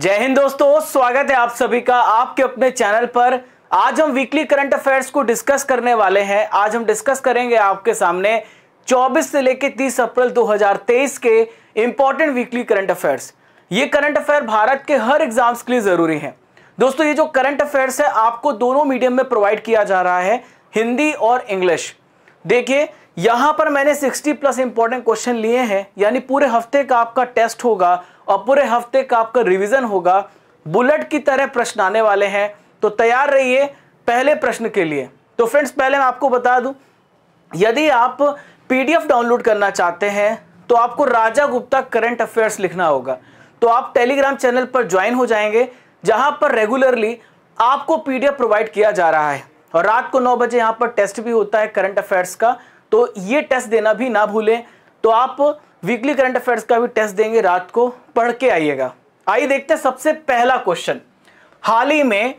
जय हिंद दोस्तों स्वागत है आप सभी का आपके अपने चैनल पर आज हम वीकली करंट अफेयर्स को डिस्कस करने वाले हैं आज हम डिस्कस करेंगे आपके सामने 24 से लेकर 30 अप्रैल 2023 के इंपॉर्टेंट वीकली करंट अफेयर्स ये करंट अफेयर भारत के हर एग्जाम्स के लिए जरूरी है दोस्तों ये जो करंट अफेयर्स है आपको दोनों मीडियम में प्रोवाइड किया जा रहा है हिंदी और इंग्लिश देखिए यहां पर मैंने 60 प्लस इंपॉर्टेंट क्वेश्चन लिए हैं यानी पूरे हफ्ते का आपका टेस्ट होगा और पूरे हफ्ते का आपका रिवीजन होगा बुलेट की तरह प्रश्न आने वाले हैं तो तैयार रहिए पहले प्रश्न के लिए तो फ्रेंड्स पहले मैं आपको बता दूं यदि आप पीडीएफ डाउनलोड करना चाहते हैं तो आपको राजा गुप्ता करंट अफेयर्स लिखना होगा तो आप टेलीग्राम चैनल पर ज्वाइन हो जाएंगे जहां पर रेगुलरली आपको पीडीएफ प्रोवाइड किया जा रहा है और रात को नौ बजे यहां पर टेस्ट भी होता है करंट अफेयर्स का तो ये टेस्ट देना भी ना भूलें तो आप वीकली करंट अफेयर्स का भी टेस्ट देंगे रात को पढ़ के आइएगा आइए देखते हैं सबसे पहला क्वेश्चन हाल ही में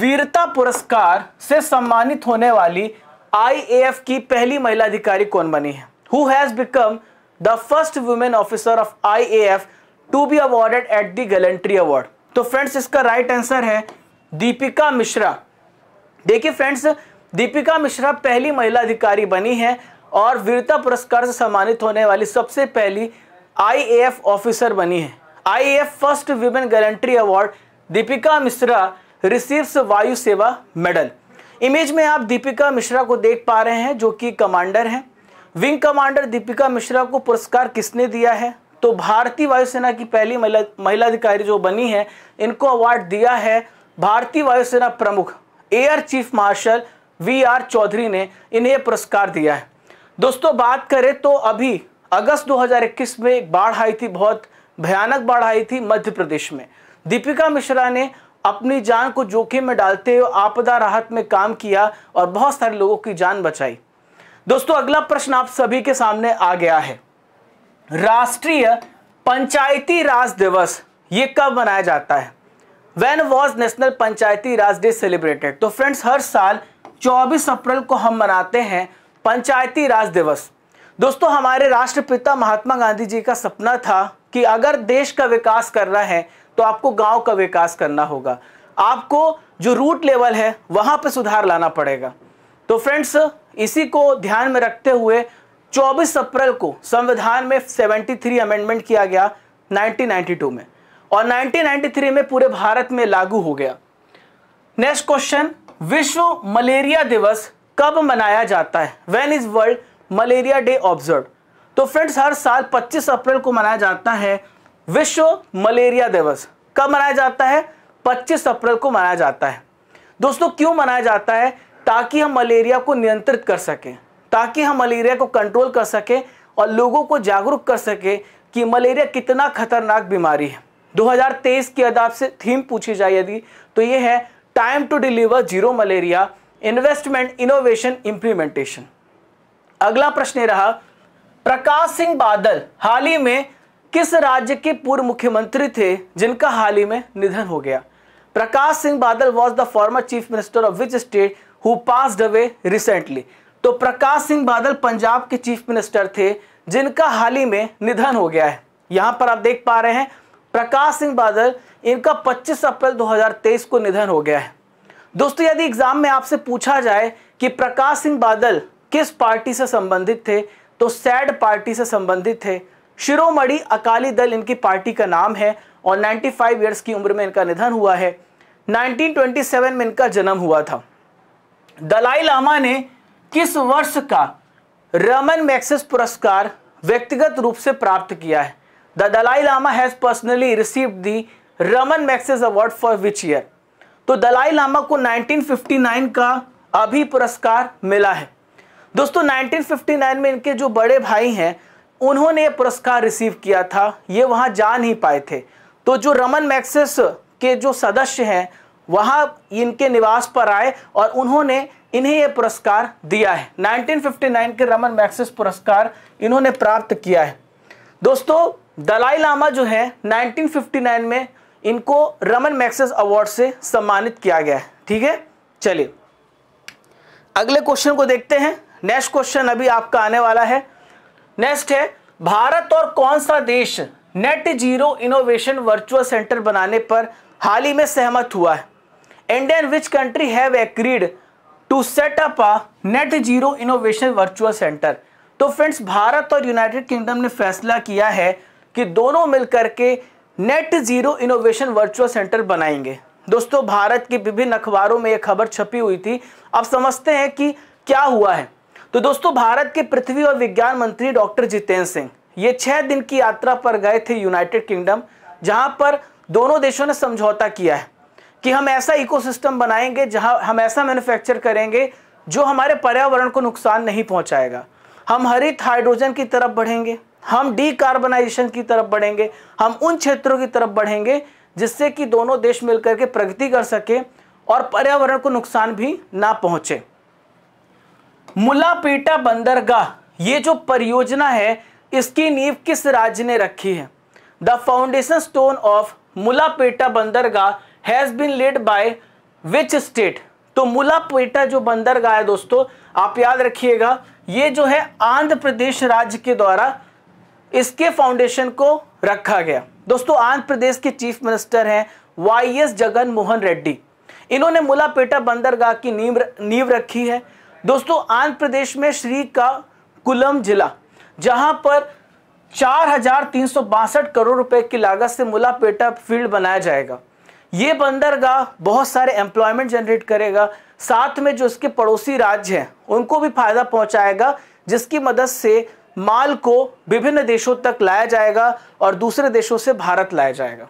वीरता पुरस्कार से सम्मानित होने वाली आईएएफ की पहली महिला अधिकारी कौन बनी है who has become the first women officer of IAF to be awarded at the gallantry award तो फ्रेंड्स इसका राइट right आंसर है दीपिका मिश्रा देखिए फ्रेंड्स दीपिका मिश्रा पहली महिला अधिकारी बनी है और वीरता पुरस्कार से सम्मानित होने वाली सबसे पहली आईएएफ ऑफिसर बनी है IAF first women gallantry award Deepika Mishra receives Vayu Sena medal image में आप दीपिका मिश्रा को देख पा रहे हैं जो कि कमांडर हैं विंग कमांडर दीपिका मिश्रा को पुरस्कार किसने दिया है तो भारतीय वायुसेना की पहली महिला महिला अधिकारी जो बनी है इनको अवार्ड दिया है भारतीय वायुसेना प्रमुख air chief marshal V R Chaudhari ने इन्हें पुरस्कार दिया है दोस्तों बात करें तो अभी अगस्त 2021 में एक बाढ़ आई थी बहुत भयानक बाढ़ आई थी मध्य प्रदेश में दीपिका मिश्रा ने अपनी जान को जोखिम में डालते हुए आपदा राहत में काम किया और बहुत सारे लोगों की जान बचाई दोस्तों अगला प्रश्न आप सभी के सामने आ गया है राष्ट्रीय पंचायती राज दिवस ये कब मनाया जाता है when was national Panchayati Raj day celebrated तो फ्रेंड्स हर साल 24 अप्रैल को हम मनाते हैं पंचायती राज दिवस दोस्तों हमारे राष्ट्रपिता महात्मा गांधी जी का सपना था कि अगर देश का विकास करना है तो आपको गांव का विकास करना होगा आपको जो रूट लेवल है वहां पर सुधार लाना पड़ेगा तो फ्रेंड्स इसी को ध्यान में रखते हुए 24 अप्रैल को संविधान में 73 अमेंडमेंट किया गया 1992 में और 1993 में पूरे भारत में लागू हो गया नेक्स्ट क्वेश्चन विश्व मलेरिया दिवस कब मनाया जाता है when is world malaria day observe तो फ्रेंड्स हर साल 25 अप्रैल को मनाया जाता है विश्व मलेरिया दिवस कब मनाया जाता है 25 अप्रैल को मनाया जाता है दोस्तों क्यों मनाया जाता है ताकि हम मलेरिया को नियंत्रित कर सकें ताकि हम मलेरिया को कंट्रोल कर सकें और लोगों को जागरूक कर सकें कि मलेरिया कितना खतरनाक बीमारी है 2023 के अदाब से थीम पूछी जाए यदि तो ये है time to deliver zero malaria investment innovation implementation अगला प्रश्न रहा प्रकाश सिंह बादल हाल ही में किस राज्य के पूर्व मुख्यमंत्री थे जिनका हाल ही में निधन हो गया Prakash Singh Badal was the former chief minister of which state who passed away recently तो प्रकाश सिंह बादल पंजाब के चीफ मिनिस्टर थे जिनका हाल ही में निधन हो गया है यहां पर आप देख पा रहे हैं प्रकाश सिंह बादल इनका 25 अप्रैल 2023 को निधन हो गया है दोस्तों यदि एग्जाम में आपसे पूछा जाए कि प्रकाश सिंह बादल किस पार्टी से संबंधित थे तो सैड पार्टी से संबंधित थे शिरोमणि अकाली दल इनकी पार्टी का नाम है और 95 फाइव ईयर्स की उम्र में इनका निधन हुआ है 1927 में इनका जन्म हुआ था दलाई लामा ने किस वर्ष का रमन मैक्सिस पुरस्कार व्यक्तिगत रूप से प्राप्त किया है the Dalai Lama has personally receive the Ramon Magsaysay award for which year तो दलाई लामा को 1959 का अभी पुरस्कार मिला है दोस्तों 1959 में इनके जो बड़े भाई हैं उन्होंने ये पुरस्कार रिसीव किया था ये वहां जा नहीं पाए थे तो जो रमन मैक्सेस के जो सदस्य हैं वहां इनके निवास पर आए और उन्होंने इन्हें ये पुरस्कार दिया है 1959 के रमन मैक्सेस पुरस्कार इन्होंने प्राप्त किया है दोस्तों दलाई लामा जो है 1959 में इनको रमन मैक्सेस अवार्ड से सम्मानित किया गया है ठीक है चलिए अगले क्वेश्चन को देखते हैं नेक्स्ट क्वेश्चन अभी आपका आने वाला है नेक्स्ट है भारत और कौन सा देश net zero innovation virtual centre बनाने पर हाल ही में सहमत हुआ है Indian which country have agreed to set up a net zero innovation virtual centre तो फ्रेंड्स भारत और यूनाइटेड किंगडम ने फैसला किया है कि दोनों मिलकर के net zero innovation virtual centre बनाएंगे दोस्तों भारत के विभिन्न अखबारों में यह खबर छपी हुई थी अब समझते हैं कि क्या हुआ है तो दोस्तों भारत के पृथ्वी और विज्ञान मंत्री डॉक्टर जितेंद्र सिंह ये छह दिन की यात्रा पर गए थे यूनाइटेड किंगडम जहां पर दोनों देशों ने समझौता किया है कि हम ऐसा इकोसिस्टम बनाएंगे जहां हम ऐसा मैन्युफैक्चर करेंगे जो हमारे पर्यावरण को नुकसान नहीं पहुंचाएगा हम हरित हाइड्रोजन की तरफ बढ़ेंगे हम डीकार्बनाइजेशन की तरफ बढ़ेंगे हम उन क्षेत्रों की तरफ बढ़ेंगे जिससे कि दोनों देश मिलकर के प्रगति कर सके और पर्यावरण को नुकसान भी ना पहुंचे मुलापेटा बंदरगाह ये जो परियोजना है इसकी नींव किस राज्य ने रखी है the foundation stone of Mulapeta bandargah has been laid by which state तो मुलापेटा जो बंदरगाह है दोस्तों आप याद रखिएगा ये जो है आंध्र प्रदेश राज्य के द्वारा इसके फाउंडेशन को रखा गया दोस्तों आंध्र प्रदेश के चीफ मिनिस्टर हैं वाई एस जगन मोहन रेड्डी इन्होंने मुलापेटा बंदरगाह की नींव नींव रखी है दोस्तों आंध्र प्रदेश में श्री का कुलम जिला जहां पर चार करोड़ रुपए की लागत से मुलापेटा फील्ड बनाया जाएगा ये बंदरगाह बहुत सारे एम्प्लॉयमेंट जनरेट करेगा साथ में जो इसके पड़ोसी राज्य हैं उनको भी फायदा पहुंचाएगा जिसकी मदद से माल को विभिन्न देशों तक लाया जाएगा और दूसरे देशों से भारत लाया जाएगा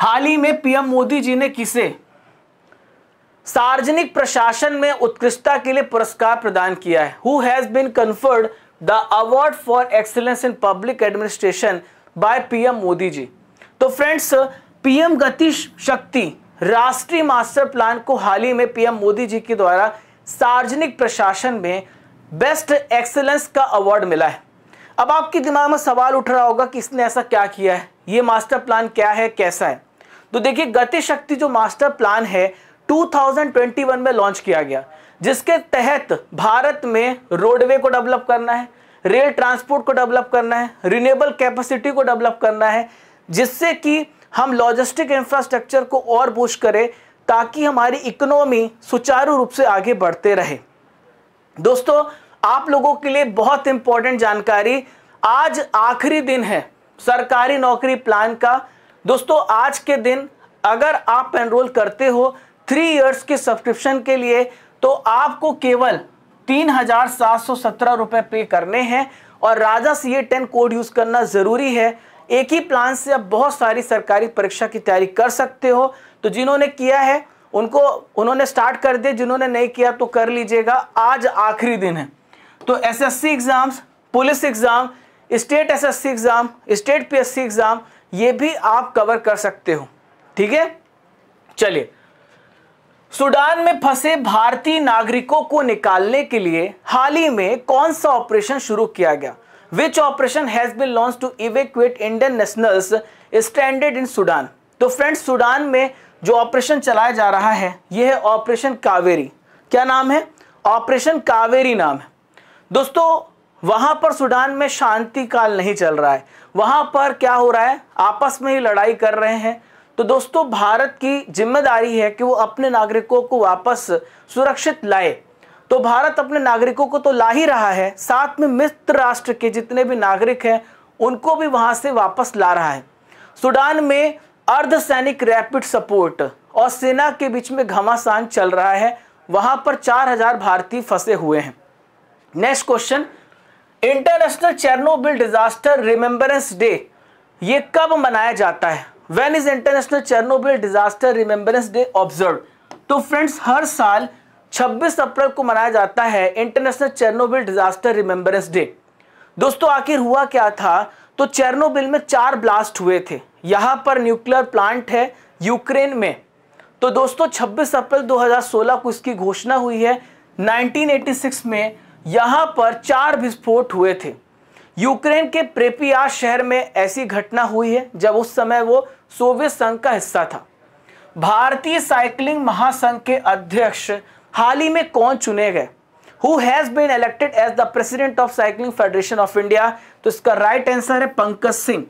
हाल ही में पीएम मोदी जी ने किसे सार्वजनिक प्रशासन में उत्कृष्टता के लिए पुरस्कार प्रदान किया है who has been conferred the award for excellence in public administration by PM Modi ji तो फ्रेंड्स पीएम गति शक्ति राष्ट्रीय मास्टर प्लान को हाल ही में पीएम मोदी जी के द्वारा सार्वजनिक प्रशासन में बेस्ट एक्सेलेंस का अवार्ड मिला है अब आपके दिमाग में सवाल उठ रहा होगा कि इसने ऐसा क्या किया है ये मास्टर प्लान क्या है कैसा है तो देखिए गति शक्ति जो मास्टर प्लान है 2021 में लॉन्च किया गया जिसके तहत भारत में रोडवे को डेवलप करना है रेल ट्रांसपोर्ट को डेवलप करना है रिन्यूएबल कैपेसिटी को डेवलप करना है जिससे कि हम लॉजिस्टिक इंफ्रास्ट्रक्चर को और पुश करें ताकि हमारी इकोनॉमी सुचारू रूप से आगे बढ़ते रहे दोस्तों आप लोगों के लिए बहुत इंपॉर्टेंट जानकारी आज आखिरी दिन है सरकारी नौकरी प्लान का दोस्तों आज के दिन अगर आप एनरोल करते हो थ्री इयर्स के सब्सक्रिप्शन के लिए तो आपको केवल तीन हजार सात सौ सत्रह रुपए पे करने हैं और राजा C A ten code use करना ज़रूरी है एक ही प्लान से आप बहुत सारी सरकारी परीक्षा की तैयारी कर सकते हो तो जिन्होंने किया है उनको उन्होंने स्टार्ट कर दिया जिन्होंने नहीं किया तो कर लीजिएगा आज आखिरी दिन है तो SSC exams police exam state SSC exam state PSC exam ये भी आप कवर कर सकते हो ठीक है चलिए सूडान में फंसे भारतीय नागरिकों को निकालने के लिए हाल ही में कौन सा ऑपरेशन शुरू किया गया which operation has been launch to evacuate Indian nationals stranded in Sudan तो फ्रेंड्स सूडान में जो ऑपरेशन चलाया जा रहा है यह है ऑपरेशन कावेरी क्या नाम है ऑपरेशन कावेरी नाम है दोस्तों वहां पर सूडान में शांति काल नहीं चल रहा है वहां पर क्या हो रहा है आपस में ही लड़ाई कर रहे हैं तो दोस्तों भारत की जिम्मेदारी है कि वो अपने नागरिकों को वापस सुरक्षित लाए तो भारत अपने नागरिकों को तो ला ही रहा है साथ में मित्र राष्ट्र के जितने भी नागरिक हैं उनको भी वहां से वापस ला रहा है सूडान में अर्धसैनिक रैपिड सपोर्ट और सेना के बीच में घमासान चल रहा है वहां पर 4000 भारतीय फंसे हुए हैं next question international Chernobyl disaster remembrance day ये कब मनाया जाता है when is international Chernobyl disaster remembrance day observe तो फ्रेंड्स हर साल 26 अप्रैल को मनाया जाता है international Chernobyl disaster remembrance day दोस्तों आखिर हुआ क्या था तो चेरनोबिल में चार ब्लास्ट हुए थे यहां पर न्यूक्लियर प्लांट है यूक्रेन में तो दोस्तों 26 अप्रैल 2016 को इसकी घोषणा हुई है 1986 में यहां पर चार विस्फोट हुए थे यूक्रेन के प्रेपिया शहर में ऐसी घटना हुई है जब उस समय वो सोवियत संघ का हिस्सा था भारतीय साइकिलिंग महासंघ के अध्यक्ष हाल ही में कौन चुने गए who has been elected as the president of cycling federation of India तो इसका राइट आंसर है पंकज सिंह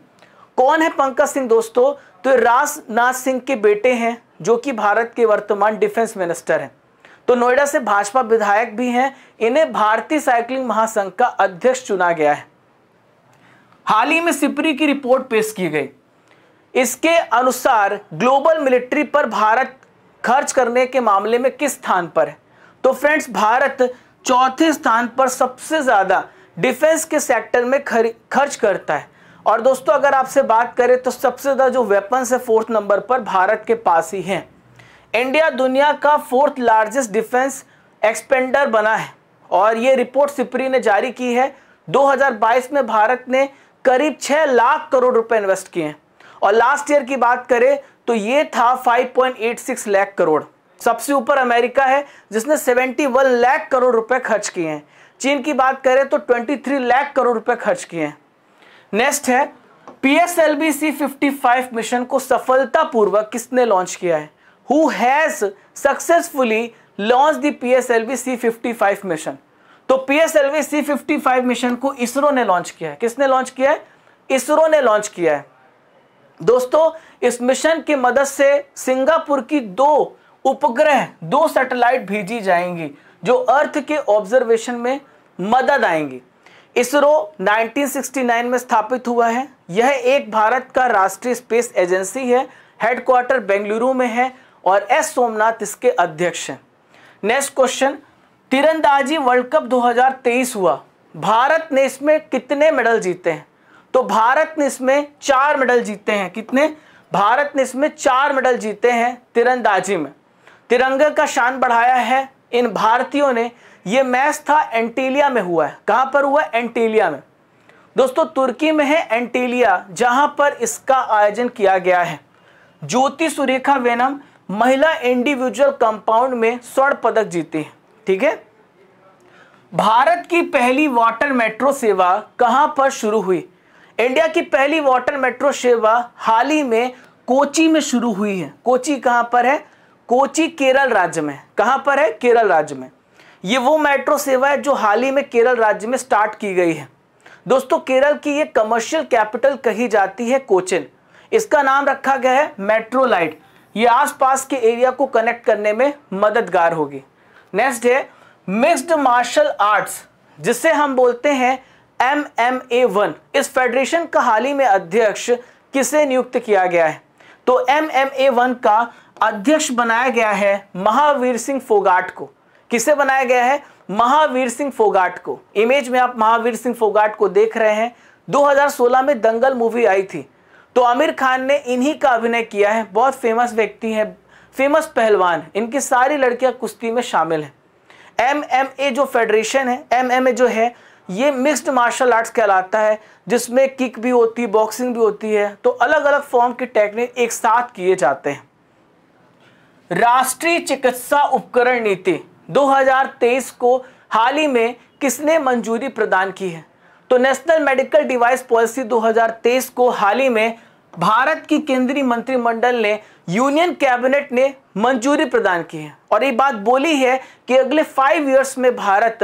कौन है पंकज सिंह दोस्तों तो राजनाथ सिंह के बेटे हैं जो कि भारत के वर्तमान डिफेंस मिनिस्टर हैं तो नोएडा से भाजपा विधायक भी हैं इन्हें भारतीय साइकिलिंग महासंघ का अध्यक्ष चुना गया है हाल ही में सिपरी की रिपोर्ट पेश की गई इसके अनुसार ग्लोबल मिलिट्री पर भारत खर्च करने के मामले में किस स्थान पर है तो फ्रेंड्स भारत चौथे स्थान पर सबसे ज़्यादा डिफेंस के सेक्टर में खर्च करता है और दोस्तों अगर आपसे बात करें तो सबसे ज़्यादा जो वेपन्स है फोर्थ नंबर पर भारत के पास ही हैं इंडिया दुनिया का फोर्थ लार्जेस्ट डिफेंस एक्सपेंडर बना है और ये रिपोर्ट सिपरी ने जारी की है 2022 में भारत ने करीब 6 लाख करोड़ रुपए इन्वेस्ट किए हैं और लास्ट ईयर की बात करें तो ये था 5.86 लाख करोड़ सबसे ऊपर अमेरिका है जिसने 71 लाख करोड़ रुपए खर्च किए हैं चीन की बात करें तो 23 लाख करोड़ रुपए खर्च किए हैं नेक्स्ट है P C fifty five mission को सफलतापूर्वक किसने लॉन्च किया है who has successfully launch the P S L V C fifty five mission तो P S C fifty five mission को इसरो ने लॉन्च किया है किसने लॉन्च किया है इसरो ने लॉन्च किया है दोस्तों इस मिशन की मदद से सिंगापुर की दो उपग्रह दो सैटेलाइट भेजी जाएंगी जो अर्थ के ऑब्जर्वेशन में मदद आएंगी इसरो 1969 में स्थापित हुआ है यह एक भारत का राष्ट्रीय स्पेस एजेंसी है हेडक्वार्टर बेंगलुरु में है और एस सोमनाथ इसके अध्यक्ष हैं नेक्स्ट क्वेश्चन तिरंदाजी वर्ल्ड कप 2023 हुआ भारत ने इसमें कितने मेडल जीते हैं तो भारत ने इसमें चार मेडल जीते हैं कितने भारत ने इसमें चार मेडल जीते हैं तिरंदाजी में तिरंगे का शान बढ़ाया है इन भारतीयों ने ये मैच था एंटीलिया में हुआ है कहां पर हुआ है एंटीलिया में दोस्तों तुर्की में है एंटीलिया जहां पर इसका आयोजन किया गया है ज्योति सुरेखा वेनम महिला इंडिविजुअल कंपाउंड में स्वर्ण पदक जीते हैं ठीक है भारत की पहली वाटर मेट्रो सेवा कहां पर शुरू हुई इंडिया की पहली वाटर मेट्रो सेवा हाल ही में कोची में शुरू हुई है कोची कहां पर है कोची केरल राज्य में कहां पर है केरल राज्य में ये वो मेट्रो सेवा है जो हाल ही में केरल राज्य में स्टार्ट की गई है दोस्तों केरल की ये कमर्शियल कैपिटल कही जाती है कोचिन इसका नाम रखा गया है मेट्रो लाइट ये आसपास के एरिया को कनेक्ट करने में मददगार होगी नेक्स्ट है मिक्स्ड मार्शल आर्ट्स जिसे हम बोलते हैं एम एम ए वन इस फेडरेशन का हाल ही में अध्यक्ष किसे नियुक्त किया गया है तो एम एम ए वन का अध्यक्ष बनाया गया है महावीर सिंह फोगाट को किसे बनाया गया है महावीर सिंह फोगाट को इमेज में आप महावीर सिंह फोगाट को देख रहे हैं 2016 में दंगल मूवी आई थी तो आमिर खान ने इन्हीं का अभिनय किया है बहुत फेमस व्यक्ति हैं फेमस पहलवान इनकी सारी लड़कियां कुश्ती में शामिल हैं एम एम ए जो फेडरेशन है एम एम ए जो है ये मिक्स्ड मार्शल आर्ट्स कहलाता है जिसमें किक भी होती है बॉक्सिंग भी होती है तो अलग अलग फॉर्म की टेक्निक एक साथ किए जाते हैं राष्ट्रीय चिकित्सा उपकरण नीति 2023 को हाल ही में किसने मंजूरी प्रदान की है तो नेशनल मेडिकल डिवाइस पॉलिसी 2023 को हाल ही में भारत की केंद्रीय मंत्रिमंडल ने यूनियन कैबिनेट ने मंजूरी प्रदान की है और ये बात बोली है कि अगले फाइव इयर्स में भारत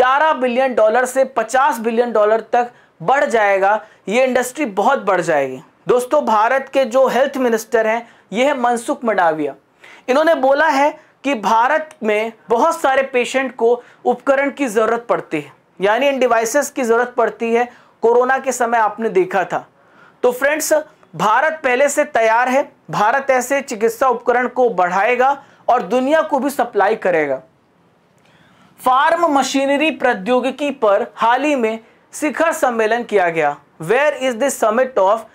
11 बिलियन डॉलर से 50 बिलियन डॉलर तक बढ़ जाएगा ये इंडस्ट्री बहुत बढ़ जाएगी दोस्तों भारत के जो हेल्थ मिनिस्टर हैं ये है मनसुख मंडाविया इन्होंने बोला है कि भारत में बहुत सारे पेशेंट को उपकरण की ज़रूरत पड़ती है यानी इन डिवाइसेस की ज़रूरत पड़ती है कोरोना के समय आपने देखा था तो फ्रेंड्स भारत पहले से तैयार है भारत ऐसे चिकित्सा उपकरण को बढ़ाएगा और दुनिया को भी सप्लाई करेगा फार्म मशीनरी प्रौद्योगिकी पर हाल ही में शिखर सम्मेलन किया गया where is the summit of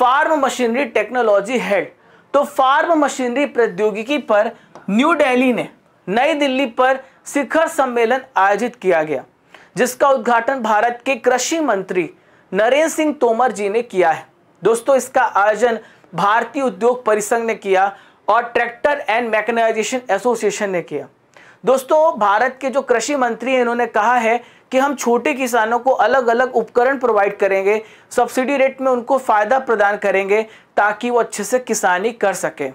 farm machinery technology held तो फार्म मशीनरी प्रौद्योगिकी पर न्यू दिल्ली ने नई दिल्ली पर शिखर सम्मेलन आयोजित किया गया जिसका उद्घाटन भारत के कृषि मंत्री नरेंद्र सिंह तोमर जी ने किया है दोस्तों इसका आयोजन भारतीय उद्योग परिसंघ ने किया और ट्रैक्टर एंड मैकेनाइजेशन एसोसिएशन ने किया दोस्तों भारत के जो कृषि मंत्री हैं इन्होंने कहा है कि हम छोटे किसानों को अलग अलग उपकरण प्रोवाइड करेंगे सब्सिडी रेट में उनको फ़ायदा प्रदान करेंगे ताकि वो अच्छे से किसानी कर सके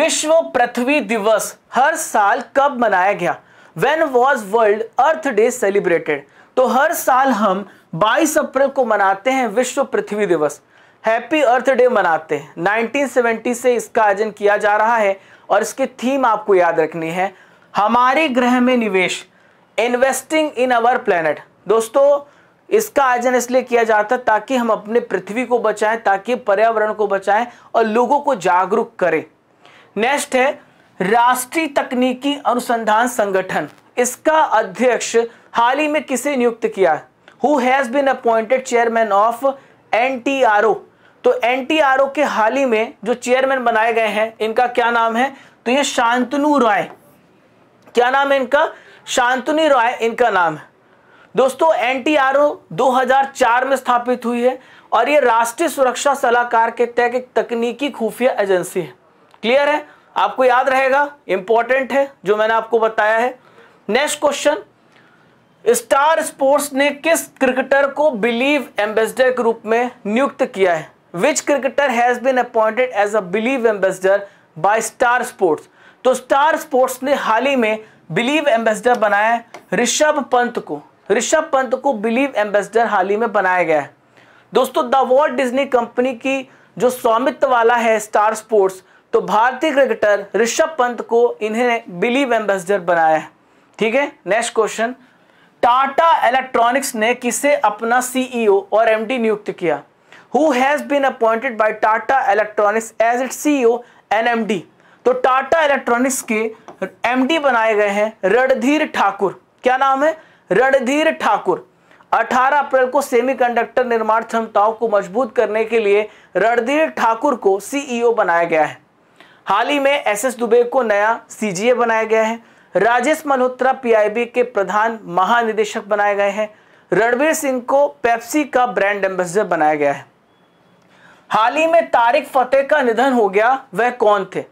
विश्व पृथ्वी दिवस हर साल कब मनाया गया when was world earth day celebrated तो हर साल हम 22 अप्रैल को मनाते हैं विश्व पृथ्वी दिवस हैप्पी अर्थ डे मनाते हैं 1970 से इसका आयोजन किया जा रहा है और इसकी थीम आपको याद रखनी है हमारे ग्रह में निवेश इन्वेस्टिंग इन अवर प्लेनेट दोस्तों इसका आयोजन इसलिए किया जाता है ताकि हम अपने पृथ्वी को बचाएं ताकि पर्यावरण को बचाएं और लोगों को जागरूक करें नेक्स्ट है राष्ट्रीय तकनीकी अनुसंधान संगठन इसका अध्यक्ष हाल ही में किसे नियुक्त किया who has been appointed chairman of N तो एन के हाल ही में जो चेयरमैन बनाए गए हैं इनका क्या नाम है तो ये शांतनु राय क्या नाम है इनका शांतनी रॉय इनका नाम है दोस्तों एन 2004 में स्थापित हुई है और ये राष्ट्रीय सुरक्षा सलाहकार के तहत एक तकनीकी खुफिया एजेंसी है क्लियर है आपको याद रहेगा इंपॉर्टेंट है जो मैंने आपको बताया है नेक्स्ट क्वेश्चन स्टार स्पोर्ट्स ने किस क्रिकेटर को बिलीव एम्बेसडर के रूप में नियुक्त किया है which cricketer has been appointed as a believe ambassador by Star Sports तो स्टार स्पोर्ट्स ने हाल ही में बिलीव एम्बेसडर बनाया ऋषभ पंत को ऋषभ पंत को बिलीव एम्बेसडर हाल ही में बनाया गया है दोस्तों द वॉल्ट डिज्नी कंपनी की जो स्वामित्व वाला है स्टार स्पोर्ट्स तो भारतीय क्रिकेटर ऋषभ पंत को इन्हें बिलीव एम्बेसडर बनाया है ठीक है नेक्स्ट क्वेश्चन टाटा इलेक्ट्रॉनिक्स ने किसे अपना सीईओ e और एमडी नियुक्त किया who has been appointed by Tata Electronics as it CEO and MD तो टाटा इलेक्ट्रॉनिक्स के एमडी बनाए गए हैं रणधीर ठाकुर क्या नाम है रणधीर ठाकुर 18 अप्रैल को सेमीकंडक्टर निर्माण क्षमताओं को मजबूत करने के लिए रणधीर ठाकुर को सीईओ e बनाया गया है हाल ही में एस एस दुबे को नया सीजीए बनाया गया है राजेश मल्होत्रा पीआईबी के प्रधान महानिदेशक बनाए गए हैं रणवीर सिंह को पेप्सी का ब्रांड एम्बेसडर बनाया गया है हाल ही में तारिक फतेह का निधन हो गया वह कौन थे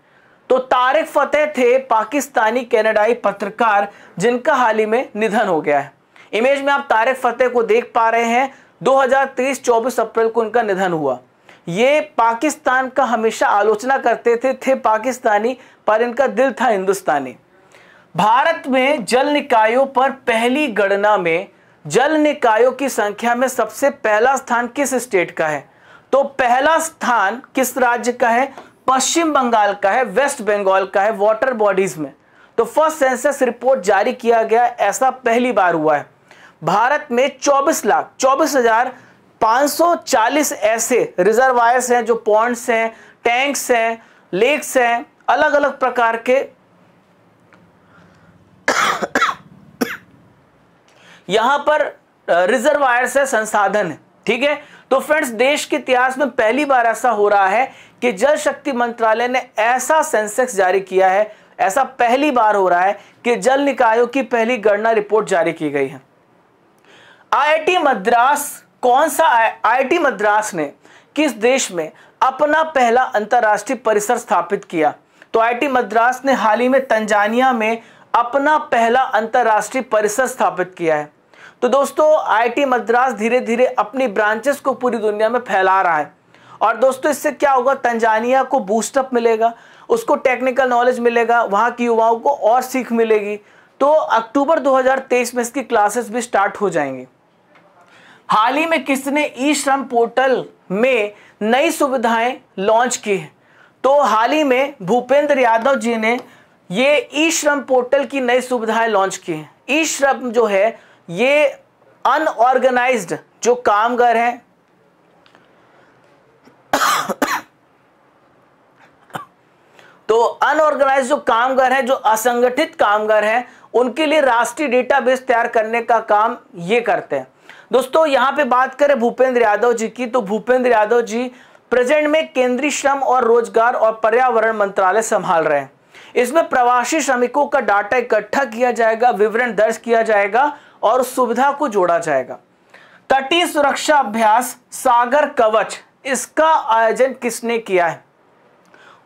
तो तारिक फतेह थे पाकिस्तानी कैनेडाई पत्रकार जिनका हाल ही में निधन हो गया है इमेज में आप तारिक फतेह को देख पा रहे हैं 2023 24 अप्रैल को उनका निधन हुआ ये पाकिस्तान का हमेशा आलोचना करते थे थे पाकिस्तानी पर इनका दिल था हिंदुस्तानी भारत में जल निकायों पर पहली गणना में जल निकायों की संख्या में सबसे पहला स्थान किस स्टेट का है तो पहला स्थान किस राज्य का है पश्चिम बंगाल का है वेस्ट बंगाल का है वाटर बॉडीज में तो फर्स्ट सेंसस रिपोर्ट जारी किया गया ऐसा पहली बार हुआ है भारत में 24 लाख चौबीस हजार 540 ऐसे रिजर्वायर्स हैं जो पॉन्ड्स हैं टैंक्स हैं लेक्स हैं अलग अलग प्रकार के यहां पर रिजर्वायर्स है संसाधन है ठीक है तो फ्रेंड्स देश के इतिहास में पहली बार ऐसा हो रहा है कि जल शक्ति मंत्रालय ने ऐसा सेंसेक्स जारी किया है ऐसा पहली बार हो रहा है कि जल निकायों की पहली गणना रिपोर्ट जारी की गई है आई मद्रास कौन सा आई मद्रास ने किस देश में अपना पहला अंतर्राष्ट्रीय परिसर स्थापित किया तो आईआईटी मद्रास ने हाल ही में तंजानिया में अपना पहला अंतर्राष्ट्रीय परिसर स्थापित किया है तो दोस्तों आईटी मद्रास धीरे धीरे अपनी ब्रांचेस को पूरी दुनिया में फैला रहा है और दोस्तों इससे क्या होगा तंजानिया को बूस्टअप मिलेगा उसको टेक्निकल नॉलेज मिलेगा वहाँ की युवाओं को और सीख मिलेगी तो अक्टूबर 2023 में इसकी क्लासेस भी स्टार्ट हो जाएंगी हाल ही में किसने ई श्रम पोर्टल में नई सुविधाएं लॉन्च की है तो हाल ही में भूपेंद्र यादव जी ने ये ई श्रम पोर्टल की नई सुविधाएं लॉन्च की हैं ई श्रम जो है ये अनऑर्गेनाइज्ड जो कामगार हैं तो अनऑर्गेनाइज जो कामगार हैं जो असंगठित कामगार हैं उनके लिए राष्ट्रीय डेटाबेस तैयार करने का काम ये करते हैं दोस्तों यहां पे बात करें भूपेंद्र यादव जी की तो भूपेंद्र यादव जी प्रेजेंट में केंद्रीय श्रम और रोजगार और पर्यावरण मंत्रालय संभाल रहे हैं इसमें प्रवासी श्रमिकों का डाटा इकट्ठा किया जाएगा विवरण दर्ज किया जाएगा और सुविधा को जोड़ा जाएगा तटीय सुरक्षा अभ्यास सागर कवच इसका आयोजन किसने किया है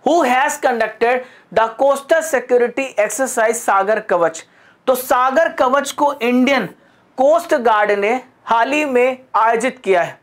who has conducted the coastal security exercise Sagar Kavach तो सागर कवच को इंडियन कोस्ट गार्ड ने हाल ही में आयोजित किया है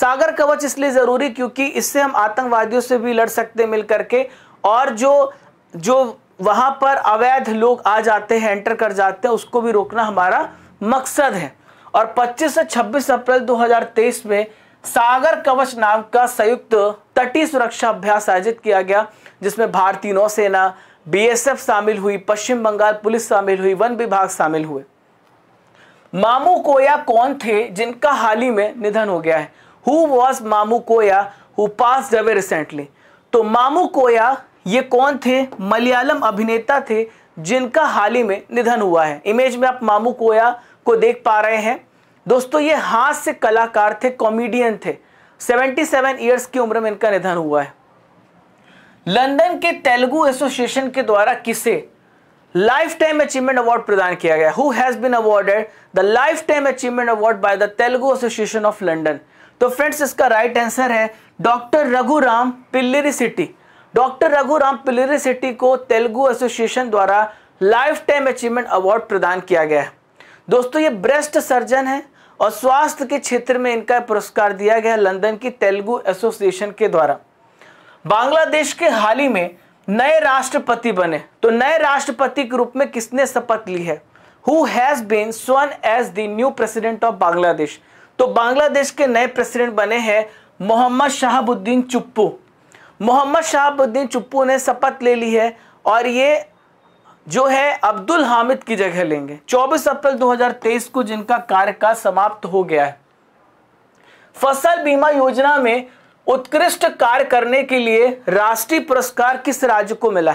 सागर कवच इसलिए ज़रूरी क्योंकि इससे हम आतंकवादियों से भी लड़ सकते मिल करके और जो जो वहां पर अवैध लोग आ जाते हैं एंटर कर जाते हैं उसको भी रोकना हमारा मकसद है और 25 से 26 अप्रैल 2023 में सागर कवच नाम का संयुक्त तटीय सुरक्षा अभ्यास आयोजित किया गया जिसमें भारतीय नौसेना बीएसएफ शामिल हुई पश्चिम बंगाल पुलिस शामिल हुई वन विभाग शामिल हुए मामू कोया कौन थे जिनका हाल ही में निधन हो गया है हु वॉज मामू कोया हु पास जवे रिसेंटली तो मामू कोया ये कौन थे मलयालम अभिनेता थे जिनका हाल ही में निधन हुआ है इमेज में आप मामू कोया को देख पा रहे हैं दोस्तों ये हास्य कलाकार थे कॉमेडियन थे 77 ईयर्स की उम्र में इनका निधन हुआ है लंदन के तेलुगु एसोसिएशन के द्वारा किसे लाइफ टाइम अचीवमेंट अवार्ड प्रदान किया गया who has been awarded the lifetime achievement award by the Telugu association of London तो फ्रेंड्स इसका राइट आंसर है doctor Raghuram Pillarisetti doctor Raghuram Pillarisetti को तेलुगु एसोसिएशन द्वारा लाइफ टाइम अचीवमेंट अवार्ड प्रदान किया गया है दोस्तों ये ब्रेस्ट सर्जन है और स्वास्थ्य के क्षेत्र में इनका पुरस्कार दिया गया लंदन की तेलुगु एसोसिएशन के द्वारा बांग्लादेश के हाल ही में नए राष्ट्रपति बने तो नए राष्ट्रपति के रूप में किसने शपथ ली है who has been sworn as the new president of Bangladesh तो बांग्लादेश के नए प्रेसिडेंट बने हैं मोहम्मद शाहबुद्दीन चुप्पू मोहम्मद शाहबुद्दीन चुप्पू ने शपथ ले ली है और ये जो है अब्दुल हामिद की जगह लेंगे 24 अप्रैल 2023 को जिनका कार्यकाल समाप्त हो गया है फसल बीमा योजना में उत्कृष्ट कार्य करने के लिए राष्ट्रीय पुरस्कार किस राज्य को मिला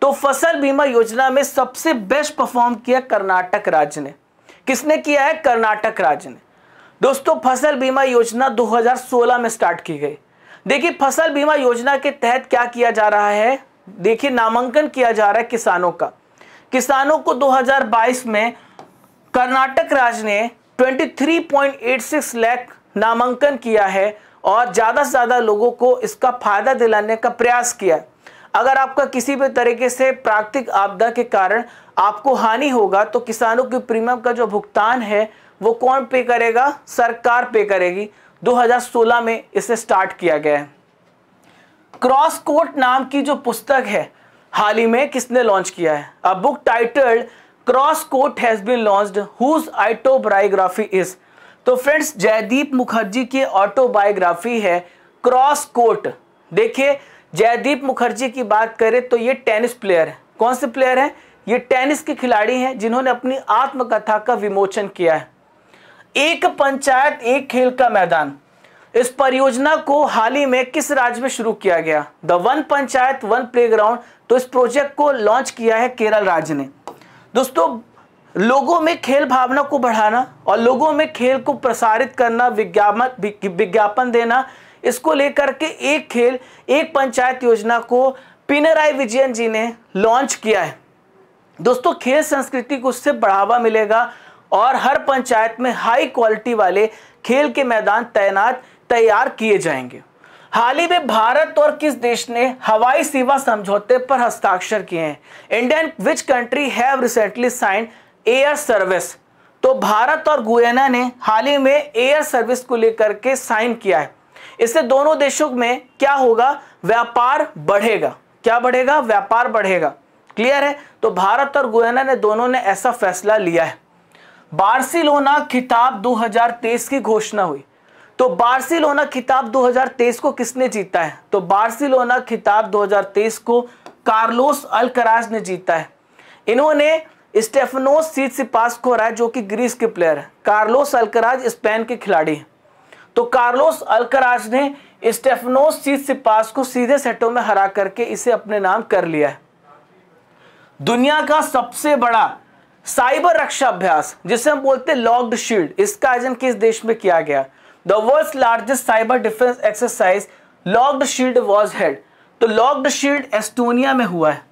तो फसल बीमा योजना में सबसे बेस्ट परफॉर्म किया कर्नाटक राज्य ने किसने किया है कर्नाटक राज्य ने दोस्तों फसल बीमा योजना 2016 में स्टार्ट की गई देखिए फसल बीमा योजना के तहत क्या किया जा रहा है देखिए नामांकन किया जा रहा है किसानों का किसानों को 2022 में कर्नाटक राज्य ने 23.86 लाख नामांकन किया है और ज़्यादा से ज़्यादा लोगों को इसका फायदा दिलाने का प्रयास किया है अगर आपका किसी भी तरीके से प्राकृतिक आपदा के कारण आपको हानि होगा तो किसानों की प्रीमियम का जो भुगतान है वो कौन पे करेगा सरकार पे करेगी 2016 में इसे स्टार्ट किया गया है क्रॉस कोट नाम की जो पुस्तक है हाल ही में किसने लॉन्च किया है a book titled cross court has been launched whose autobiography is तो फ्रेंड्स जयदीप मुखर्जी की ऑटोबायोग्राफी है क्रॉस कोट देखिए जयदीप मुखर्जी की बात करें तो ये टेनिस प्लेयर है कौन से प्लेयर हैं ये टेनिस के खिलाड़ी हैं जिन्होंने अपनी आत्मकथा का विमोचन किया है एक पंचायत एक खेल का मैदान इस परियोजना को हाल ही में किस राज्य में शुरू किया गया the one panchayat one playground तो इस प्रोजेक्ट को लॉन्च किया है केरल राज्य ने दोस्तों लोगों में खेल भावना को बढ़ाना और लोगों में खेल को प्रसारित करना विज्ञापन विज्ञापन देना इसको लेकर के एक खेल एक पंचायत योजना को पिनराय विजयन जी ने लॉन्च किया है दोस्तों खेल संस्कृति को उससे बढ़ावा मिलेगा और हर पंचायत में हाई क्वालिटी वाले खेल के मैदान तैनात तैयार किए जाएंगे हाल ही में भारत और किस देश ने हवाई सेवा समझौते पर हस्ताक्षर किए हैं Indian which country have recently sign air service तो भारत और गुयाना ने हाल ही में एयर सर्विस को लेकर के साइन किया है इससे दोनों देशों में क्या होगा व्यापार बढ़ेगा क्या बढ़ेगा व्यापार बढ़ेगा क्लियर है तो भारत और गुयाना ने दोनों ने ऐसा फैसला लिया है बार्सिलोना खिताब 2023 की घोषणा हुई तो बार्सिलोना खिताब 2023 को किसने जीता है तो बार्सिलोना खिताब 2023 को कार्लोस अलकराज ने जीता है इन्होंने स्टेफनोस पास को हराया जो कि ग्रीस के प्लेयर है कार्लोस अलकराज स्पेन के खिलाड़ी हैं तो कार्लोस अलकराज ने स्टेफनोस पास को सीधे सेटों में हरा करके इसे अपने नाम कर लिया है दुनिया का सबसे बड़ा साइबर रक्षा अभ्यास जिसे हम बोलते हैं लॉक्ड शील्ड इसका आयोजन किस देश में किया गया the world largest cyber defence exercise locked shield was held तो लॉक्ड शील्ड एस्टोनिया में हुआ है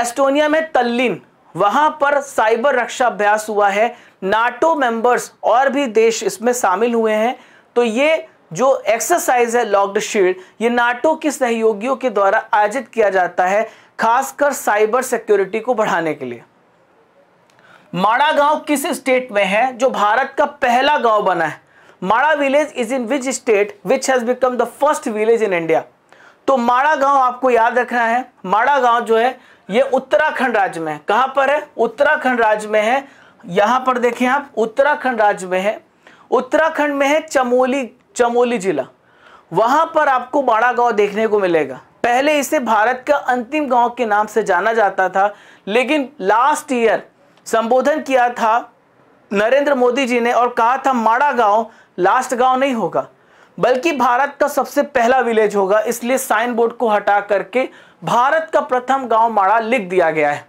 एस्टोनिया में तल्लीन वहां पर साइबर रक्षा अभ्यास हुआ है नाटो मेंबर्स और भी देश इसमें शामिल हुए हैं तो ये जो एक्सरसाइज है लॉक्ड शील्ड ये नाटो के सहयोगियों के द्वारा आयोजित किया जाता है खासकर साइबर सिक्योरिटी को बढ़ाने के लिए माड़ा गांव किस स्टेट में है जो भारत का पहला गांव बना है Mada village is in which state which has become the first village in India तो माड़ा गांव आपको याद रखना है माड़ा गांव जो है ये उत्तराखंड राज्य में है कहां पर है उत्तराखंड राज्य में है यहां पर देखें आप उत्तराखंड राज्य में है उत्तराखंड में है चमोली चमोली जिला वहां पर आपको माड़ा गांव देखने को मिलेगा पहले इसे भारत का अंतिम गांव के नाम से जाना जाता था लेकिन लास्ट ईयर संबोधन किया था नरेंद्र मोदी जी ने और कहा था माड़ा गांव लास्ट गांव नहीं होगा बल्कि भारत का सबसे पहला विलेज होगा इसलिए साइन बोर्ड को हटा करके भारत का प्रथम गांव माड़ा लिख दिया गया है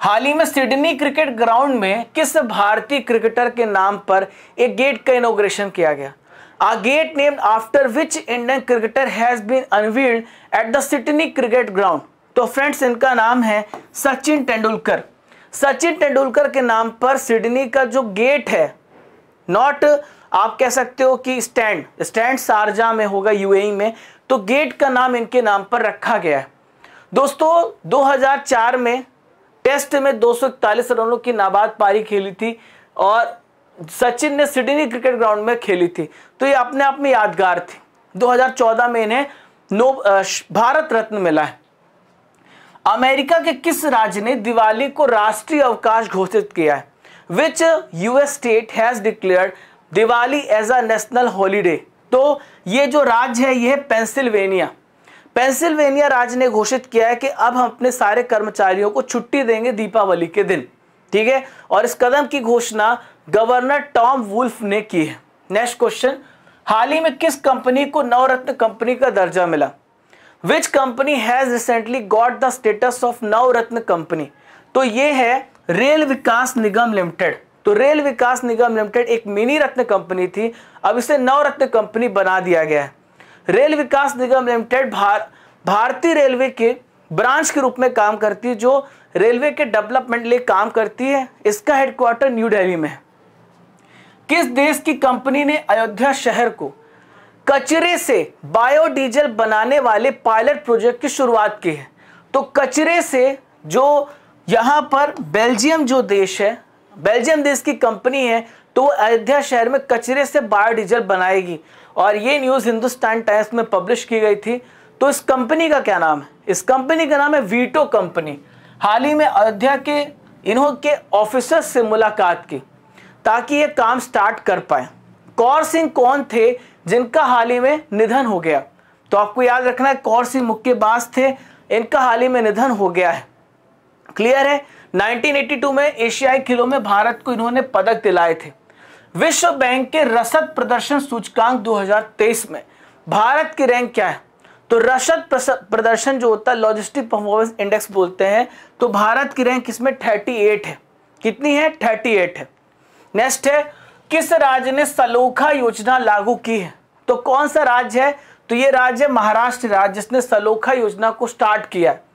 हाल ही में सिडनी क्रिकेट ग्राउंड में किस भारतीय क्रिकेटर के नाम पर एक गेट का इनोग्रेशन किया गया a gate name after which Indian cricketer has been unveiled at the Sydney Cricket Ground तो फ्रेंड्स इनका नाम है सचिन तेंदुलकर सचिन तेंदुलकर के नाम पर सिडनी का जो गेट है नॉट आप कह सकते हो कि स्टैंड स्टैंड शारजा में होगा यूएई में तो गेट का नाम इनके नाम पर रखा गया है दोस्तों 2004 में टेस्ट में दो रनों की नाबाद पारी खेली थी और सचिन ने सिडनी क्रिकेट ग्राउंड में खेली थी तो ये अपने आप में यादगार थी 2014 में इन्हें नो भारत रत्न मिला है अमेरिका के किस राज्य ने दिवाली को राष्ट्रीय अवकाश घोषित किया है which US state has declared Diwali as a national holiday तो ये जो राज्य है ये है पेंसिल्वेनिया पेंसिल्वेनिया राज्य ने घोषित किया है कि अब हम अपने सारे कर्मचारियों को छुट्टी देंगे दीपावली के दिन ठीक है और इस कदम की घोषणा गवर्नर टॉम वुल्फ ने की है नेक्स्ट क्वेश्चन हाल ही में किस कंपनी को नवरत्न कंपनी का दर्जा मिला which company has recently got the status of Navratna company तो ये है रेल विकास निगम लिमिटेड तो रेल विकास निगम लिमिटेड एक मिनी रत्न कंपनी थी अब इसे नवरत्न कंपनी बना दिया गया है रेल विकास निगम लिमिटेड भार भारतीय रेलवे के ब्रांच के रूप में काम करती है जो रेलवे के डेवलपमेंट लिए काम करती है इसका हेडक्वार्टर न्यू दिल्ली में किस देश की कंपनी ने अयोध्या शहर को कचरे से बायोडीजल बनाने वाले पायलट प्रोजेक्ट की शुरुआत की है तो कचरे से जो यहां पर बेल्जियम जो देश है बेल्जियम देश की कंपनी है तो अयोध्या शहर में कचरे से बायोडीजल बनाएगी और ये न्यूज़ हिंदुस्तान टाइम्स में पब्लिश की गई थी तो इस कंपनी का क्या नाम है इस कंपनी का नाम है वीटो कंपनी हाल ही में अयोध्या के इन्हों के ऑफिसर से मुलाकात की ताकि ये काम स्टार्ट कर पाए कौर सिंह कौन थे जिनका हाल ही में निधन हो गया तो आपको याद रखना है कौर सिंह मुक्केबाज थे इनका हाल ही में निधन हो गया है क्लियर है 1982 में एशियाई खेलों में भारत को इन्होंने पदक दिलाए थे विश्व बैंक के रसद प्रदर्शन सूचकांक 2023 में भारत की रैंक क्या है तो रसद प्रदर्शन जो होता है लॉजिस्टिक परफॉर्मेंस इंडेक्स बोलते हैं तो भारत की रैंक इसमें 38 है कितनी है 38 है नेक्स्ट है किस राज्य ने सलोखा योजना लागू की है तो कौन सा राज्य है तो ये राज्य महाराष्ट्र राज्य जिसने सलोखा योजना को स्टार्ट किया है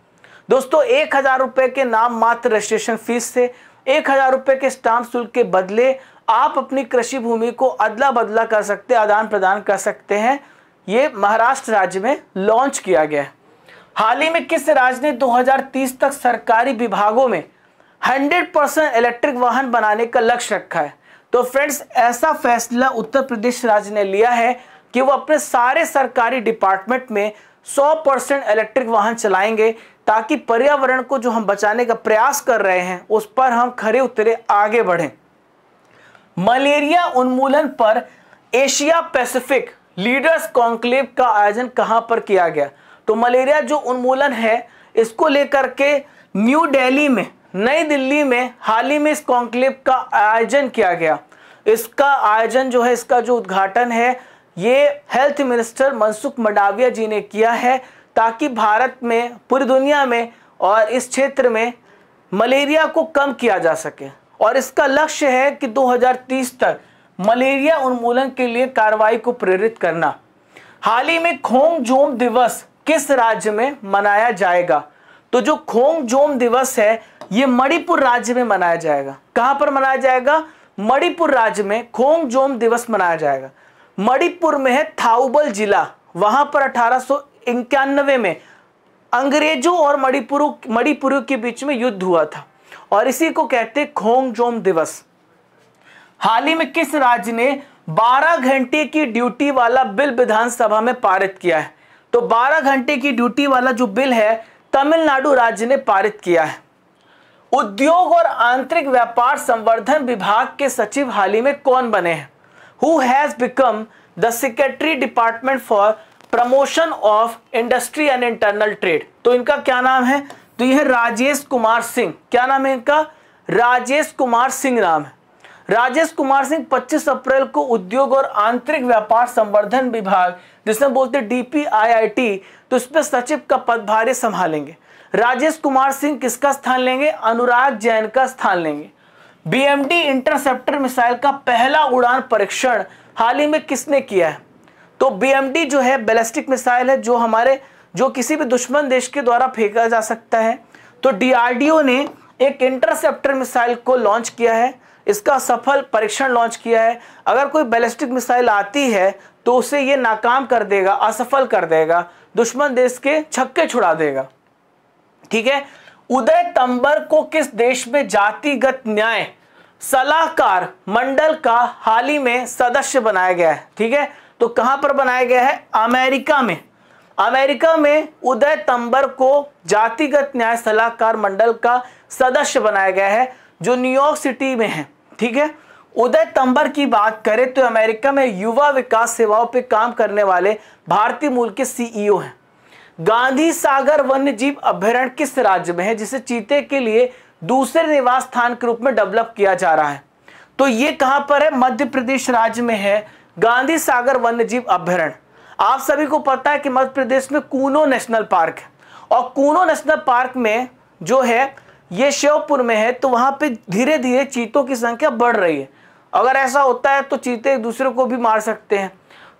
दोस्तों एक हजार रुपए के नाम मात्र रजिस्ट्रेशन फीस से एक हजार रुपए के स्टाम्प शुल्क के बदले आप अपनी कृषि भूमि को अदला बदला कर सकते आदान प्रदान कर सकते हैं ये महाराष्ट्र राज्य में लॉन्च किया गया हाल ही में किस राज्य ने 2030 तक सरकारी विभागों में 100 परसेंट इलेक्ट्रिक वाहन बनाने का लक्ष्य रखा है तो फ्रेंड्स ऐसा फैसला उत्तर प्रदेश राज्य ने लिया है कि वो अपने सारे सरकारी डिपार्टमेंट में 100 परसेंट इलेक्ट्रिक वाहन चलाएंगे ताकि पर्यावरण को जो हम बचाने का प्रयास कर रहे हैं उस पर हम खरे उतरे आगे बढ़े मलेरिया उन्मूलन पर एशिया पैसिफिक लीडर्स कॉन्क्लेव का आयोजन कहां पर किया गया तो मलेरिया जो उन्मूलन है इसको लेकर के न्यू दिल्ली में नई दिल्ली में हाल ही में इस कॉन्क्लेव का आयोजन किया गया इसका आयोजन जो है इसका जो उद्घाटन है ये हेल्थ मिनिस्टर मनसुख मंडाविया जी ने किया है ताकि भारत में पूरी दुनिया में और इस क्षेत्र में मलेरिया को कम किया जा सके और इसका लक्ष्य है कि 2030 तक मलेरिया उन्मूलन के लिए कार्रवाई को प्रेरित करना हाल ही में खोंग जोम दिवस किस राज्य में मनाया जाएगा तो जो खोंग जोम दिवस है ये मणिपुर राज्य में मनाया जाएगा कहां पर मनाया जाएगा मणिपुर राज्य में खोंग जोम दिवस मनाया जाएगा मणिपुर में है थाउबल जिला वहां पर अठारह इक्यानवे में अंग्रेजों और मणिपुरु मणिपुरु के बीच में युद्ध हुआ था और इसी को कहते खोंग जोम दिवस हाल ही में किस राज्य ने 12 घंटे की ड्यूटी वाला बिल विधानसभा में पारित किया है तो 12 घंटे की ड्यूटी वाला जो बिल है तमिलनाडु राज्य ने पारित किया है उद्योग और आंतरिक व्यापार संवर्धन विभाग के सचिव हाल ही में कौन बने हैं who has become the secretary department for promotion of industry and internal trade तो इनका क्या नाम है तो यह राजेश कुमार सिंह क्या नाम है इनका राजेश कुमार सिंह नाम है राजेश कुमार सिंह 25 अप्रैल को उद्योग और आंतरिक व्यापार संवर्धन विभाग जिसमें बोलते डीपीआईआईटी तो इस पर सचिव का पदभार संभालेंगे राजेश कुमार सिंह किसका स्थान लेंगे अनुराग जैन का स्थान लेंगे बीएमडी इंटरसेप्टर मिसाइल का पहला उड़ान परीक्षण हाल ही में किसने किया है तो बीएमडी जो है बैलिस्टिक मिसाइल है जो हमारे जो किसी भी दुश्मन देश के द्वारा फेंका जा सकता है तो डीआरडीओ ने एक इंटरसेप्टर मिसाइल को लॉन्च किया है इसका सफल परीक्षण लॉन्च किया है अगर कोई बैलिस्टिक मिसाइल आती है तो उसे ये नाकाम कर देगा असफल कर देगा दुश्मन देश के छक्के छुड़ा देगा ठीक है उदय तंबर को किस देश में जातिगत न्याय सलाहकार मंडल का हाल ही में सदस्य बनाया गया है ठीक है तो कहां पर बनाया गया है अमेरिका में अमेरिका में उदय तंबर को जातिगत न्याय सलाहकार मंडल का सदस्य बनाया गया है जो न्यूयॉर्क सिटी में है ठीक है उदय तंबर की बात करें तो अमेरिका में युवा विकास सेवाओं पर काम करने वाले भारतीय मूल के सीईओ e हैं गांधी सागर वन्य जीव अभ्यारण किस राज्य में है जिसे चीते के लिए दूसरे निवास स्थान के रूप में डेवलप किया जा रहा है तो ये कहां पर है मध्य प्रदेश राज्य में है गांधी सागर वन्य जीव अभ्यारण्य आप सभी को पता है कि मध्य प्रदेश में कूनो नेशनल पार्क है और कूनो नेशनल पार्क में जो है ये शिवपुर में है तो वहां पे धीरे धीरे चीतों की संख्या बढ़ रही है अगर ऐसा होता है तो चीते एक दूसरे को भी मार सकते हैं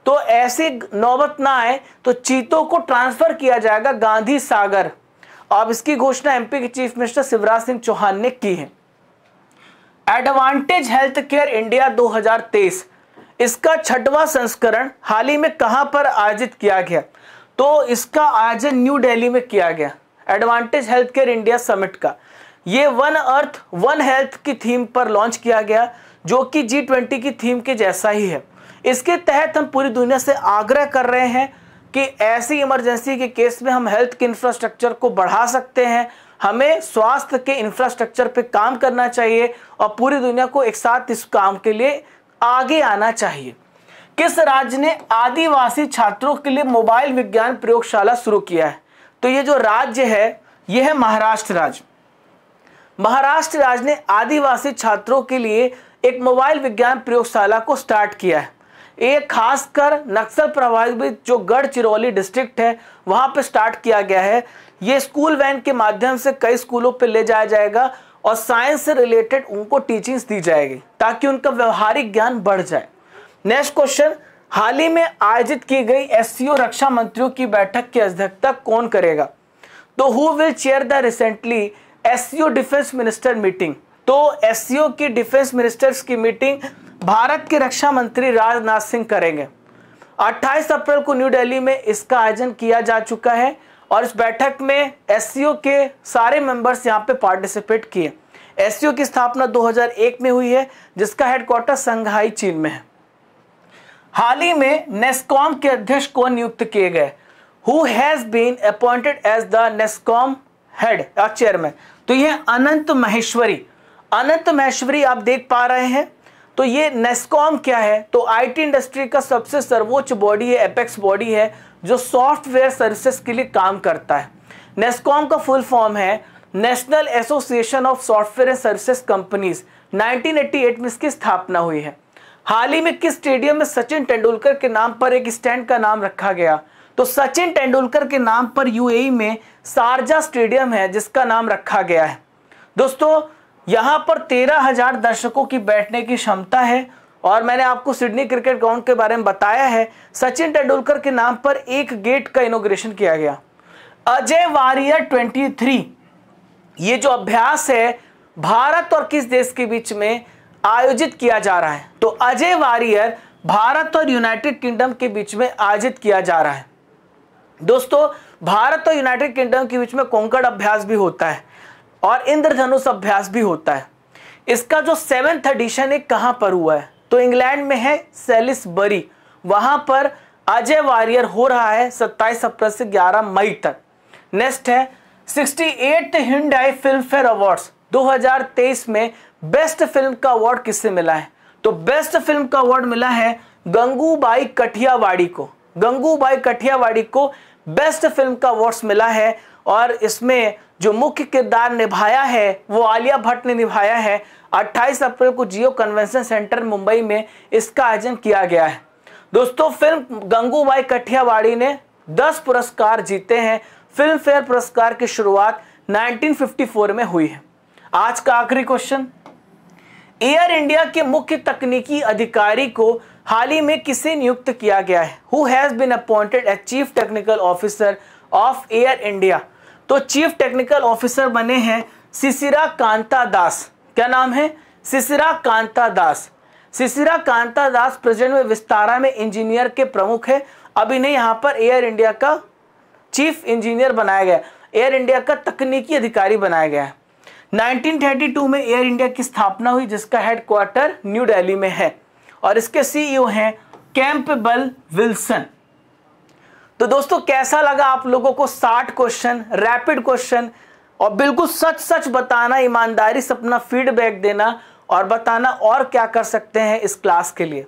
तो ऐसी नौबत ना आए तो चीतों को ट्रांसफर किया जाएगा गांधी सागर अब इसकी घोषणा एमपी के चीफ मिनिस्टर शिवराज सिंह चौहान ने की है एडवांटेज हेल्थ केयर इंडिया 2023 इसका छठवां संस्करण हाल ही में कहां पर आयोजित किया गया तो इसका आयोजन न्यू दिल्ली में किया गया advantage health care India summit का ये वन अर्थ वन हेल्थ की थीम पर लॉन्च किया गया जो कि जी ट्वेंटी की थीम के जैसा ही है इसके तहत हम पूरी दुनिया से आग्रह कर रहे हैं कि ऐसी इमरजेंसी के केस में हम हेल्थ के इंफ्रास्ट्रक्चर को बढ़ा सकते हैं हमें स्वास्थ्य के इंफ्रास्ट्रक्चर पे काम करना चाहिए और पूरी दुनिया को एक साथ इस काम के लिए आगे आना चाहिए किस राज्य ने आदिवासी छात्रों के लिए मोबाइल विज्ञान प्रयोगशाला शुरू किया है तो ये जो राज्य है ये है महाराष्ट्र राज्य महाराष्ट्र राज्य ने आदिवासी छात्रों के लिए एक मोबाइल विज्ञान प्रयोगशाला को स्टार्ट किया है ये खासकर नक्सल प्रभावित जो गढ़चिरौली डिस्ट्रिक्ट है वहां पर स्टार्ट किया गया है ये स्कूल वैन के माध्यम से कई स्कूलों पर ले जाया जाएगा और साइंस से रिलेटेड उनको टीचिंग्स दी जाएगी ताकि उनका व्यवहारिक ज्ञान बढ़ जाए नेक्स्ट क्वेश्चन हाल ही में आयोजित की गई एस रक्षा मंत्रियों की बैठक की अध्यक्षता कौन करेगा तो who will chair the recently S defence minister meeting तो एस की डिफेंस मिनिस्टर्स की मीटिंग भारत के रक्षा मंत्री राजनाथ सिंह करेंगे 28 अप्रैल को न्यू दिल्ली में इसका आयोजन किया जा चुका है और इस बैठक में एस के सारे मेंबर्स यहाँ पे पार्टिसिपेट किए एस की स्थापना 2001 में हुई है जिसका हेडक्वार्टर संघाई चीन में है हाल ही में नेस्कॉम के अध्यक्ष को नियुक्त किए गए who has been appointed as the NASSCOM head chairman तो ये अनंत महेश्वरी अनंत महेश्वरी आप देख पा रहे हैं तो ये नेस्कॉम क्या है तो आईटी इंडस्ट्री का सबसे सर्वोच्च बॉडी है एपेक्स बॉडी है जो सॉफ्टवेयर सर्विसेज के लिए काम करता है नेस्कॉम का फुल फॉर्म है national association of software and services companies 1988 में इसकी स्थापना हुई है हाल ही में किस स्टेडियम में सचिन तेंदुलकर के नाम पर एक स्टैंड का नाम रखा गया तो सचिन तेंदुलकर के नाम पर यूएई e में सारजा स्टेडियम है जिसका नाम रखा गया है दोस्तों यहां पर तेरह हजार दर्शकों की बैठने की क्षमता है और मैंने आपको सिडनी क्रिकेट ग्राउंड के बारे में बताया है सचिन तेंडुलकर के नाम पर एक गेट का इनोग्रेशन किया गया अजय वारियर 23 ये जो अभ्यास है भारत और किस देश के बीच में आयोजित किया जा रहा है तो अजय वारियर भारत और यूनाइटेड किंगडम के बीच में आयोजित किया जा रहा है दोस्तों भारत और यूनाइटेड किंगडम के बीच में कोंकण अभ्यास भी होता है और इंद्रधनुष अभ्यास भी होता है इसका जो सेवेंथ एडिशन है कहां पर हुआ है तो इंग्लैंड में है बरी वहां पर अजय वॉरियर हो रहा है 27 अप्रैल से 11 मई तक नेक्स्ट है 68 हिंडाई फिल्म फेयर अवार्ड्स 2023 में बेस्ट फिल्म का अवार्ड किससे मिला है तो बेस्ट फिल्म का अवार्ड मिला है गंगूबाई कठियावाड़ी को गंगूबाई कठियावाड़ी को बेस्ट फिल्म का अवार्ड मिला है और इसमें जो मुख्य किरदार निभाया है वो आलिया भट्ट ने निभाया है 28 अप्रैल को जियो कन्वेंशन सेंटर मुंबई में इसका आयोजन किया गया है दोस्तों फिल्म गंगूबाई कठियावाड़ी ने 10 पुरस्कार जीते हैं फिल्म फेयर पुरस्कार की शुरुआत 1954 में हुई है आज का आखिरी क्वेश्चन एयर इंडिया के मुख्य तकनीकी अधिकारी को हाल ही में किसे नियुक्त किया गया है who has been appointed as chief technical officer of Air India तो चीफ टेक्निकल ऑफिसर बने हैं सिसिरा कांता दास क्या नाम है सिसिरा कांता दास सिसिरा कांता दास प्रेजेंट में विस्तारा में इंजीनियर के प्रमुख है अभी नहीं यहाँ पर एयर इंडिया का चीफ इंजीनियर बनाया गया एयर इंडिया का तकनीकी अधिकारी बनाया गया है 1932 में एयर इंडिया की स्थापना हुई जिसका हेडक्वार्टर न्यू दिल्ली में है और इसके सीईओ e हैं बल विल्सन तो दोस्तों कैसा लगा आप लोगों को 60 क्वेश्चन रैपिड क्वेश्चन और बिल्कुल सच सच बताना ईमानदारी से अपना फीडबैक देना और बताना और क्या कर सकते हैं इस क्लास के लिए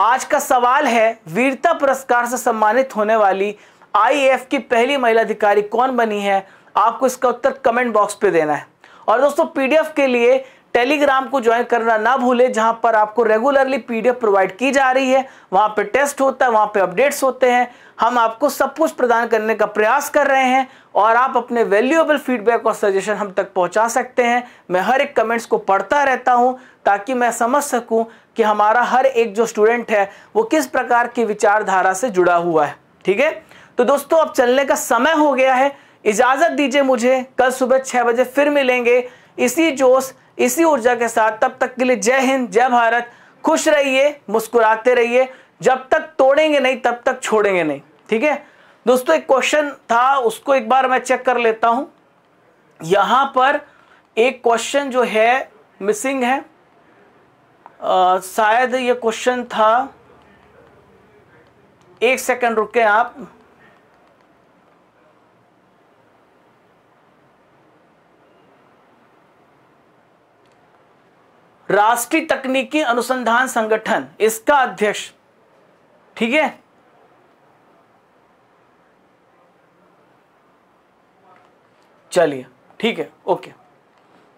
आज का सवाल है वीरता पुरस्कार से सम्मानित होने वाली आईएएफ की पहली महिला अधिकारी कौन बनी है आपको इसका उत्तर कमेंट बॉक्स पे देना है और दोस्तों पीडीएफ के लिए टेलीग्राम को ज्वाइन करना ना भूले जहां पर आपको रेगुलरली पीडीएफ प्रोवाइड की जा रही है वहां पर टेस्ट होता है वहां पर अपडेट्स होते हैं हम आपको सब कुछ प्रदान करने का प्रयास कर रहे हैं और आप अपने वैल्यूएबल फीडबैक और सजेशन हम तक पहुंचा सकते हैं मैं हर एक कमेंट्स को पढ़ता रहता हूं ताकि मैं समझ सकूं कि हमारा हर एक जो स्टूडेंट है वो किस प्रकार की विचारधारा से जुड़ा हुआ है ठीक है तो दोस्तों अब चलने का समय हो गया है इजाज़त दीजिए मुझे कल सुबह छह बजे फिर मिलेंगे इसी जोश इसी ऊर्जा के साथ तब तक के लिए जय हिंद जय भारत खुश रहिए मुस्कुराते रहिए जब तक तोड़ेंगे नहीं तब तक छोड़ेंगे नहीं ठीक है दोस्तों एक क्वेश्चन था उसको एक बार मैं चेक कर लेता हूं यहां पर एक क्वेश्चन जो है मिसिंग है आ, शायद ये क्वेश्चन था एक सेकंड रुके आप राष्ट्रीय तकनीकी अनुसंधान संगठन इसका अध्यक्ष ठीक है चलिए ठीक है ओके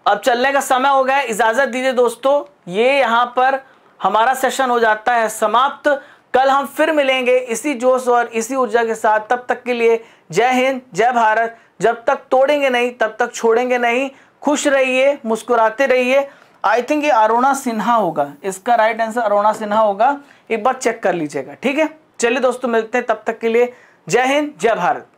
अब चलने का समय हो गया इजाजत दीजिए दोस्तों ये यहां पर हमारा सेशन हो जाता है समाप्त कल हम फिर मिलेंगे इसी जोश और इसी ऊर्जा के साथ तब तक के लिए जय हिंद जय भारत जब तक तोड़ेंगे नहीं तब तक छोड़ेंगे नहीं खुश रहिए मुस्कुराते रहिए आई थिंक ये अरुणा सिन्हा होगा इसका राइट आंसर अरुणा सिन्हा होगा एक बार चेक कर लीजिएगा ठीक है चलिए दोस्तों मिलते हैं तब तक के लिए जय हिंद जय भारत